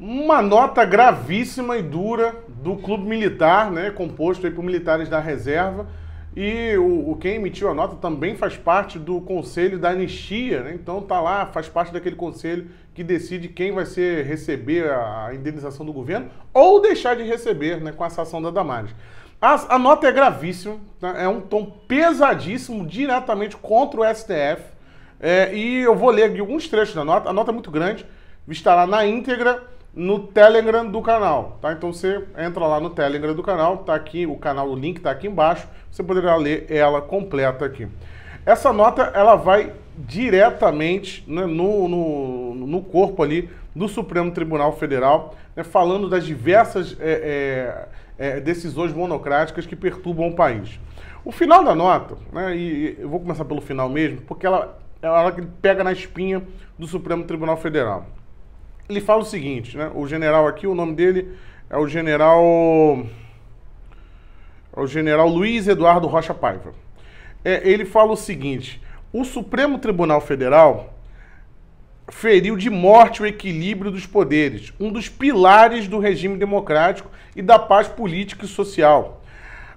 Uma nota gravíssima e dura do clube militar, né, composto aí por militares da reserva, e o, o, quem emitiu a nota também faz parte do conselho da anistia, né? Então tá lá, faz parte daquele conselho que decide quem vai ser receber a, a indenização do governo ou deixar de receber, né, com a ação da Damares. A, a nota é gravíssima, tá? é um tom pesadíssimo diretamente contra o STF. É, e eu vou ler aqui alguns trechos da nota. A nota é muito grande, estará na íntegra no Telegram do canal, tá? Então você entra lá no Telegram do canal, tá aqui o canal, o link tá aqui embaixo, você poderá ler ela completa aqui. Essa nota, ela vai diretamente né, no, no, no, corpo ali do Supremo Tribunal Federal, né, falando das diversas é, é, é, decisões monocráticas que perturbam o país. O final da nota, né, e, eu vou começar pelo final mesmo, porque ela, ela pega na espinha do Supremo Tribunal Federal ele fala o seguinte, né? O general aqui, o nome dele é o general é o general Luiz Eduardo Rocha Paiva. É, ele fala o seguinte: o Supremo Tribunal Federal feriu de morte o equilíbrio dos poderes, um dos pilares do regime democrático e da paz política e social.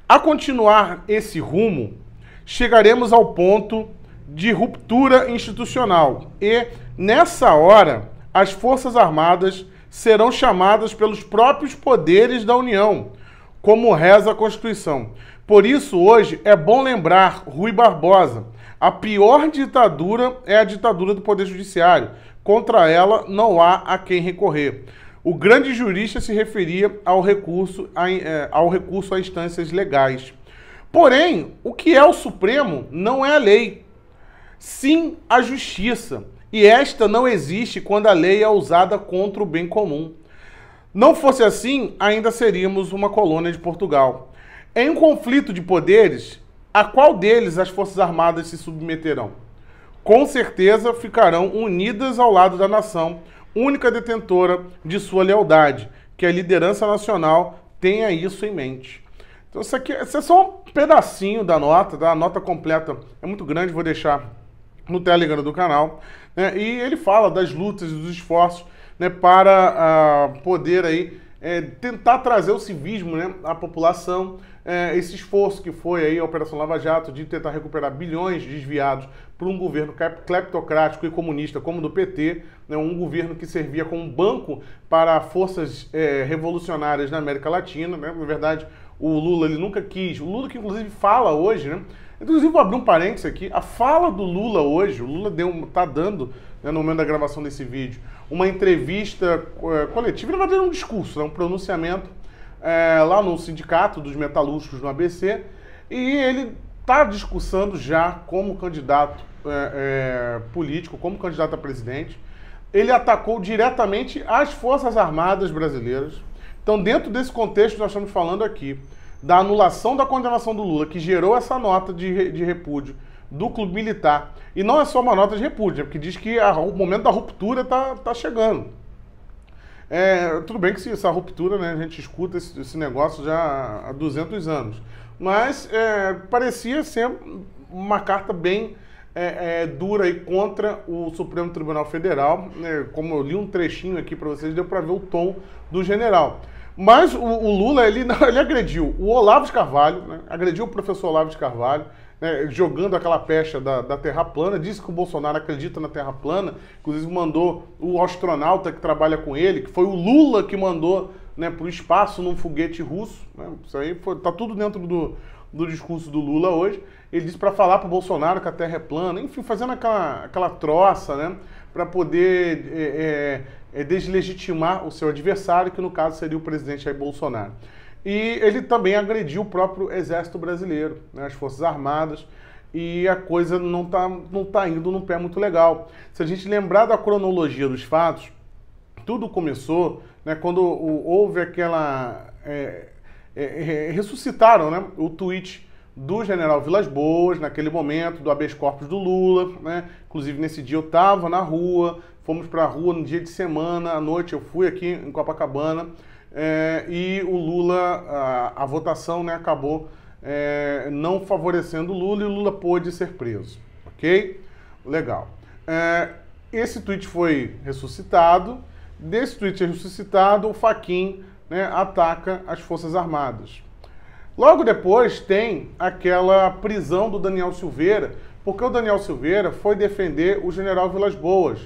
A continuar esse rumo, chegaremos ao ponto de ruptura institucional e nessa hora as Forças Armadas serão chamadas pelos próprios poderes da União, como reza a Constituição. Por isso, hoje é bom lembrar Rui Barbosa. A pior ditadura é a ditadura do Poder Judiciário. Contra ela não há a quem recorrer. O grande jurista se referia ao recurso a, é, ao recurso a instâncias legais. Porém, o que é o Supremo não é a lei, sim a justiça. E esta não existe quando a lei é usada contra o bem comum. Não fosse assim, ainda seríamos uma colônia de Portugal. Em um conflito de poderes, a qual deles as Forças Armadas se submeterão? Com certeza ficarão unidas ao lado da nação, única detentora de sua lealdade, que a liderança nacional tenha isso em mente. Então, isso aqui é, isso é só um pedacinho da nota, da tá? nota completa é muito grande, vou deixar no Telegram do canal. Né? E ele fala das lutas e dos esforços né, para uh, poder aí, é, tentar trazer o civismo né, à população, é, esse esforço que foi aí a Operação Lava Jato de tentar recuperar bilhões desviados por um governo cleptocrático e comunista como o do PT, né, um governo que servia como banco para forças é, revolucionárias na América Latina. Né, na verdade, o Lula ele nunca quis, o Lula que inclusive fala hoje, né, Inclusive, vou abrir um parênteses aqui. A fala do Lula hoje, o Lula está dando, né, no momento da gravação desse vídeo, uma entrevista eh, é, coletiva, ele vai ter um discurso, né, um pronunciamento é, lá no sindicato dos metalúrgicos no ABC, e ele está discursando já como candidato é, político, como candidato a presidente. Ele atacou diretamente as Forças Armadas brasileiras. Então, dentro desse contexto, nós estamos falando aqui da anulação da condenação do Lula, que gerou essa nota de, de repúdio do clube militar. E não é só uma nota de repúdio, é porque diz que a, o momento da ruptura está tá chegando. É, tudo bem que se, essa ruptura, né, a gente escuta esse, esse negócio já há 200 anos. Mas é, parecia ser uma carta bem é, é dura e contra o Supremo Tribunal Federal. Né, como eu li um trechinho aqui para vocês, deu para ver o tom do general. Mas o, o Lula, ele, ele agrediu o Olavo de Carvalho, né? agrediu o professor Olavo de Carvalho, né, jogando aquela pecha da, da, Terra plana, disse que o Bolsonaro acredita na Terra plana, inclusive mandou o astronauta que trabalha com ele, que foi o Lula que mandou né, para o espaço num foguete russo. Né, isso aí está tá tudo dentro do, do discurso do Lula hoje. Ele disse para falar para o Bolsonaro que a Terra é plana, enfim, fazendo aquela, aquela troça, né? para poder é, é, é, deslegitimar o seu adversário, que no caso seria o presidente Jair Bolsonaro. E ele também agrediu o próprio Exército Brasileiro, né, as Forças Armadas, e a coisa não está não tá indo num pé muito legal. Se a gente lembrar da cronologia dos fatos, tudo começou né, quando houve aquela. É, é, é, ressuscitaram né, o tweet do general Vilas Boas, naquele momento, do habeas corpus do Lula, né? Inclusive, nesse dia eu estava na rua, fomos para a rua no dia de semana, à noite eu fui aqui em Copacabana, é, e o Lula, a, a votação né, acabou é, não favorecendo o Lula e o Lula pôde ser preso, ok? Legal. É, esse tweet foi ressuscitado, desse tweet ressuscitado, o Faquin né, ataca as Forças Armadas. Logo depois tem aquela prisão do Daniel Silveira, porque o Daniel Silveira foi defender o general Vilas Boas.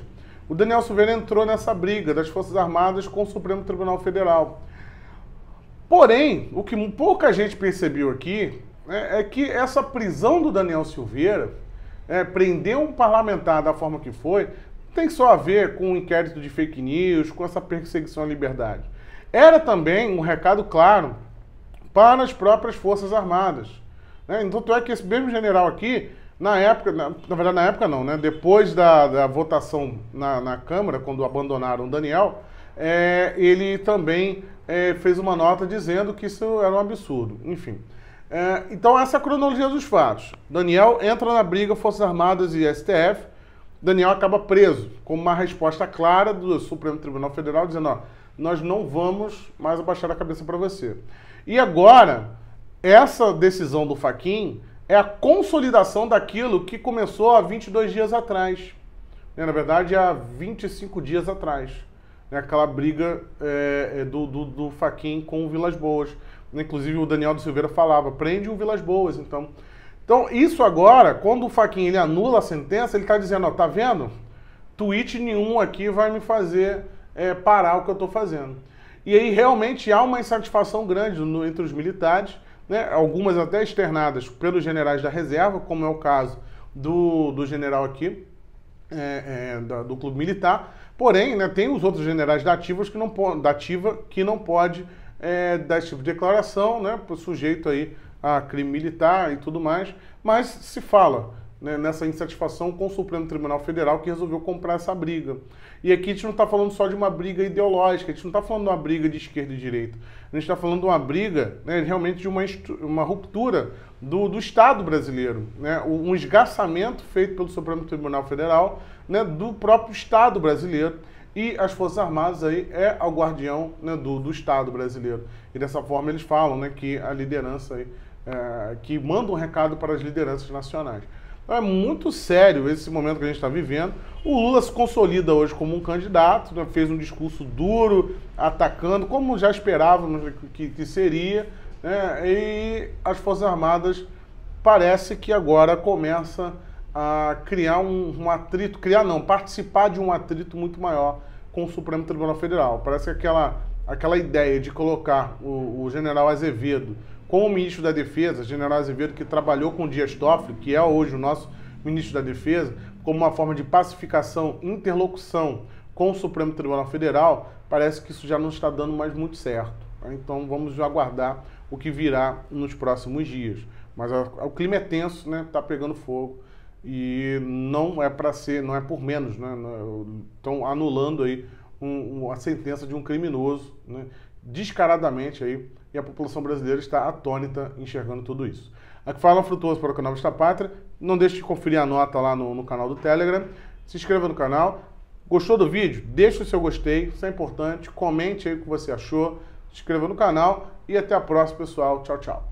O Daniel Silveira entrou nessa briga das Forças Armadas com o Supremo Tribunal Federal. Porém, o que pouca gente percebeu aqui né, é que essa prisão do Daniel Silveira, é, prender um parlamentar da forma que foi, não tem só a ver com o um inquérito de fake news, com essa perseguição à liberdade. Era também um recado claro para as próprias Forças Armadas. Né? Então, tanto é que esse mesmo general aqui, na época, na, na verdade, na época não, né? depois da, da votação na, na, Câmara, quando abandonaram o Daniel, é, ele também é, fez uma nota dizendo que isso era um absurdo. Enfim. É, então, essa é a cronologia dos fatos. Daniel entra na briga Forças Armadas e STF. Daniel acaba preso, com uma resposta clara do Supremo Tribunal Federal, dizendo: ó, nós não vamos mais abaixar a cabeça para você. E agora, essa decisão do Faquin é a consolidação daquilo que começou há 22 dias atrás. Né? Na verdade, há 25 dias atrás. Né? Aquela briga é, do, do, do Faquin com o Vilas Boas. Né, inclusive, o Daniel de Silveira falava, prende o Vilas Boas, então... Então, isso agora, quando o Faquin ele anula a sentença, ele está dizendo, ó, tá vendo? Tweet nenhum aqui vai me fazer é, parar o que eu estou fazendo. E aí realmente há uma insatisfação grande no, entre os militares, né, algumas até externadas pelos generais da reserva, como é o caso do, do general aqui, é, é, do, do clube militar. Porém, né, tem os outros generais da, que não, da ativa que não pode é, dar esse tipo de declaração, né, sujeito aí a crime militar e tudo mais, mas se fala né, nessa insatisfação com o Supremo Tribunal Federal que resolveu comprar essa briga. E aqui a gente não está falando só de uma briga ideológica, a gente não está falando de uma briga de esquerda e direita. A gente está falando de uma briga, né, realmente, de uma, uma ruptura do, do Estado brasileiro. Né, um esgaçamento feito pelo Supremo Tribunal Federal né, do próprio Estado brasileiro e as Forças Armadas aí é o guardião né, do, do Estado brasileiro. E dessa forma eles falam né, que a liderança aí, é, que manda um recado para as lideranças nacionais. Então é muito sério esse momento que a gente está vivendo. O Lula se consolida hoje como um candidato, né? fez um discurso duro, atacando, como já esperávamos que, que seria, né? e as Forças Armadas parece que agora começa a criar um, um, atrito, criar não, participar de um atrito muito maior com o Supremo Tribunal Federal. Parece que aquela, aquela ideia de colocar o, o general Azevedo com o ministro da Defesa, General Azevedo, que trabalhou com o Dias Toffoli, que é hoje o nosso ministro da Defesa, como uma forma de pacificação, interlocução com o Supremo Tribunal Federal, parece que isso já não está dando mais muito certo. Então vamos aguardar o que virá nos próximos dias. Mas o clima é tenso, né? está pegando fogo e não é para ser, não é por menos, né? Estão é, anulando aí um, uma sentença de um criminoso, né? Descaradamente aí e a população brasileira está atônita enxergando tudo isso. Aqui fala Frutuoso para o canal Vista Pátria. Não deixe de conferir a nota lá no, no canal do Telegram. Se inscreva no canal. Gostou do vídeo? Deixe o seu gostei, isso é importante. Comente aí o que você achou. Se inscreva no canal e até a próxima, pessoal. Tchau, tchau.